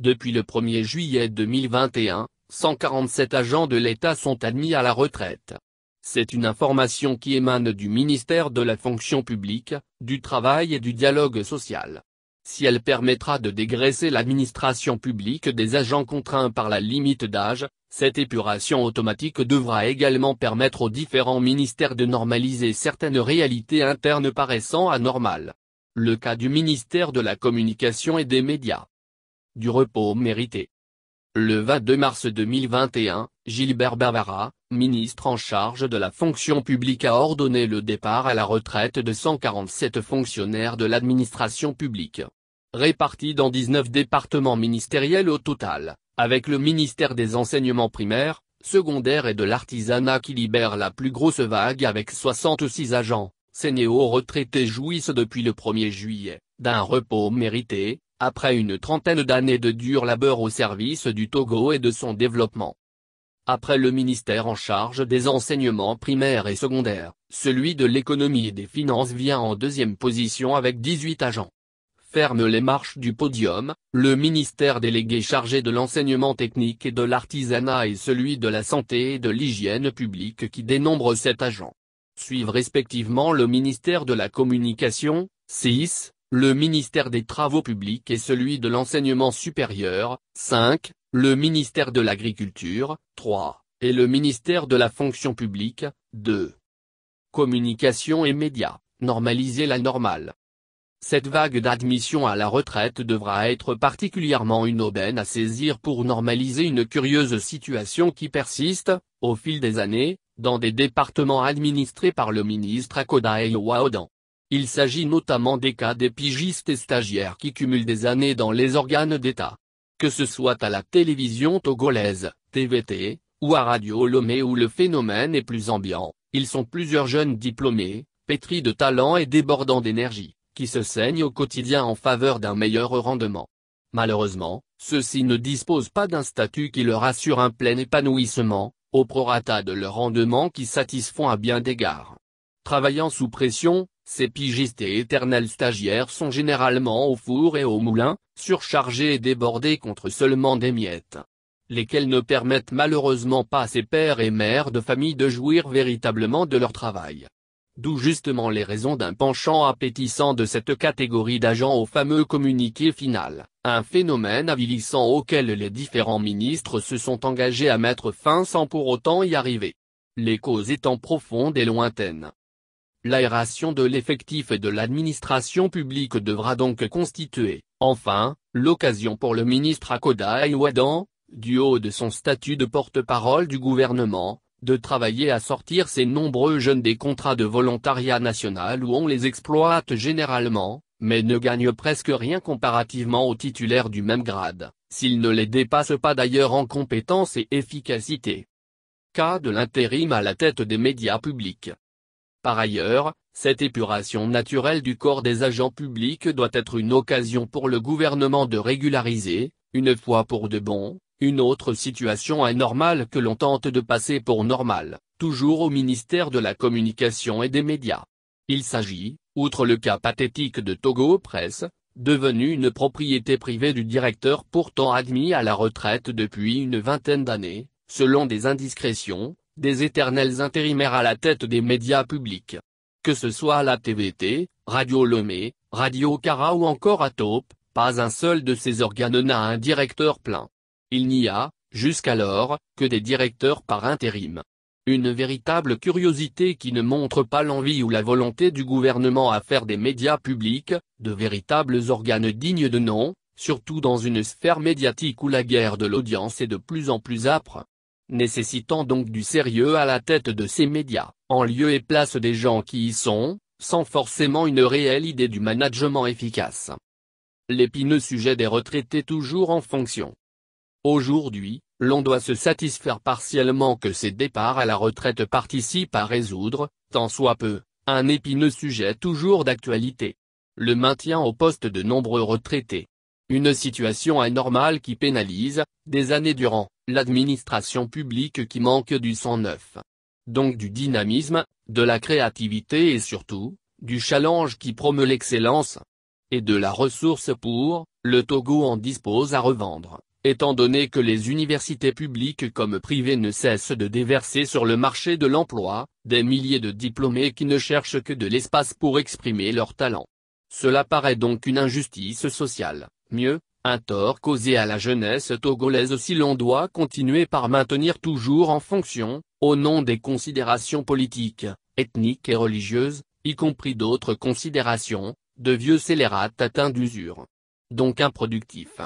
Depuis le 1er juillet 2021, 147 agents de l'État sont admis à la retraite. C'est une information qui émane du ministère de la fonction publique, du travail et du dialogue social. Si elle permettra de dégraisser l'administration publique des agents contraints par la limite d'âge, cette épuration automatique devra également permettre aux différents ministères de normaliser certaines réalités internes paraissant anormales. Le cas du ministère de la Communication et des Médias du repos mérité. Le 22 mars 2021, Gilbert Bavara, ministre en charge de la fonction publique a ordonné le départ à la retraite de 147 fonctionnaires de l'administration publique. Répartis dans 19 départements ministériels au total, avec le ministère des enseignements primaires, secondaires et de l'artisanat qui libère la plus grosse vague avec 66 agents, ces néo-retraités jouissent depuis le 1er juillet, d'un repos mérité, après une trentaine d'années de dur labeur au service du Togo et de son développement. Après le ministère en charge des enseignements primaires et secondaires, celui de l'économie et des finances vient en deuxième position avec 18 agents. Ferme les marches du podium, le ministère délégué chargé de l'enseignement technique et de l'artisanat et celui de la santé et de l'hygiène publique qui dénombre 7 agents. Suivent respectivement le ministère de la communication, 6, le ministère des Travaux publics et celui de l'enseignement supérieur, 5, le ministère de l'Agriculture, 3, et le ministère de la Fonction publique, 2. Communication et médias, normaliser la normale. Cette vague d'admission à la retraite devra être particulièrement une aubaine à saisir pour normaliser une curieuse situation qui persiste, au fil des années, dans des départements administrés par le ministre Akoda et il s'agit notamment des cas d'épigistes pigistes et stagiaires qui cumulent des années dans les organes d'État. Que ce soit à la télévision togolaise, TVT, ou à Radio Lomé où le phénomène est plus ambiant, ils sont plusieurs jeunes diplômés, pétris de talent et débordants d'énergie, qui se saignent au quotidien en faveur d'un meilleur rendement. Malheureusement, ceux-ci ne disposent pas d'un statut qui leur assure un plein épanouissement, au prorata de leur rendement qui satisfont à bien d'égards. Travaillant sous pression, ces pigistes et éternels stagiaires sont généralement au four et au moulin, surchargés et débordés contre seulement des miettes. Lesquelles ne permettent malheureusement pas à ces pères et mères de famille de jouir véritablement de leur travail. D'où justement les raisons d'un penchant appétissant de cette catégorie d'agents au fameux communiqué final, un phénomène avilissant auquel les différents ministres se sont engagés à mettre fin sans pour autant y arriver. Les causes étant profondes et lointaines. L'aération de l'effectif et de l'administration publique devra donc constituer, enfin, l'occasion pour le ministre Akoda Wadan, du haut de son statut de porte-parole du gouvernement, de travailler à sortir ces nombreux jeunes des contrats de volontariat national où on les exploite généralement, mais ne gagne presque rien comparativement aux titulaires du même grade, s'ils ne les dépassent pas d'ailleurs en compétence et efficacité. Cas de l'intérim à la tête des médias publics. Par ailleurs, cette épuration naturelle du corps des agents publics doit être une occasion pour le gouvernement de régulariser, une fois pour de bon, une autre situation anormale que l'on tente de passer pour normale, toujours au ministère de la Communication et des Médias. Il s'agit, outre le cas pathétique de Togo Press, devenu une propriété privée du directeur pourtant admis à la retraite depuis une vingtaine d'années, selon des indiscrétions, des éternels intérimaires à la tête des médias publics. Que ce soit la TVT, Radio Lomé, Radio Cara ou encore à Taupe, pas un seul de ces organes n'a un directeur plein. Il n'y a, jusqu'alors, que des directeurs par intérim. Une véritable curiosité qui ne montre pas l'envie ou la volonté du gouvernement à faire des médias publics, de véritables organes dignes de nom, surtout dans une sphère médiatique où la guerre de l'audience est de plus en plus âpre nécessitant donc du sérieux à la tête de ces médias, en lieu et place des gens qui y sont, sans forcément une réelle idée du management efficace. L'épineux sujet des retraités toujours en fonction. Aujourd'hui, l'on doit se satisfaire partiellement que ces départs à la retraite participent à résoudre, tant soit peu, un épineux sujet toujours d'actualité. Le maintien au poste de nombreux retraités. Une situation anormale qui pénalise, des années durant, l'administration publique qui manque du sang neuf. Donc du dynamisme, de la créativité et surtout, du challenge qui promeut l'excellence. Et de la ressource pour, le Togo en dispose à revendre, étant donné que les universités publiques comme privées ne cessent de déverser sur le marché de l'emploi, des milliers de diplômés qui ne cherchent que de l'espace pour exprimer leurs talents. Cela paraît donc une injustice sociale. Mieux, un tort causé à la jeunesse togolaise si l'on doit continuer par maintenir toujours en fonction, au nom des considérations politiques, ethniques et religieuses, y compris d'autres considérations, de vieux scélérates atteints d'usure. Donc improductifs.